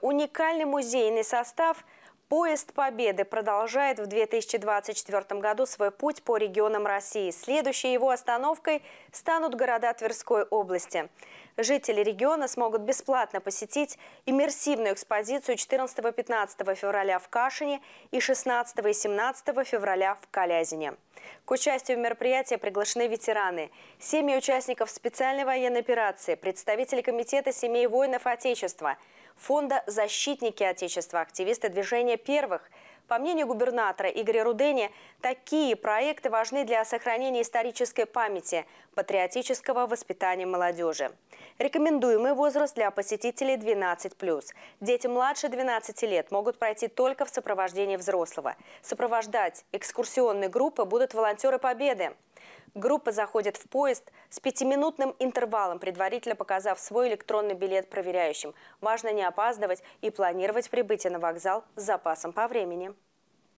Уникальный музейный состав Поезд Победы продолжает в 2024 году свой путь по регионам России. Следующей его остановкой станут города Тверской области жители региона смогут бесплатно посетить иммерсивную экспозицию 14-15 февраля в Кашине и 16 и 17 февраля в Калязине. К участию в мероприятии приглашены ветераны, семьи участников специальной военной операции, представители Комитета семей воинов Отечества, Фонда «Защитники Отечества», активисты движения «Первых», по мнению губернатора Игоря Рудени, такие проекты важны для сохранения исторической памяти, патриотического воспитания молодежи. Рекомендуемый возраст для посетителей 12+. Дети младше 12 лет могут пройти только в сопровождении взрослого. Сопровождать экскурсионные группы будут волонтеры «Победы». Группа заходит в поезд с пятиминутным интервалом, предварительно показав свой электронный билет проверяющим. Важно не опаздывать и планировать прибытие на вокзал с запасом по времени.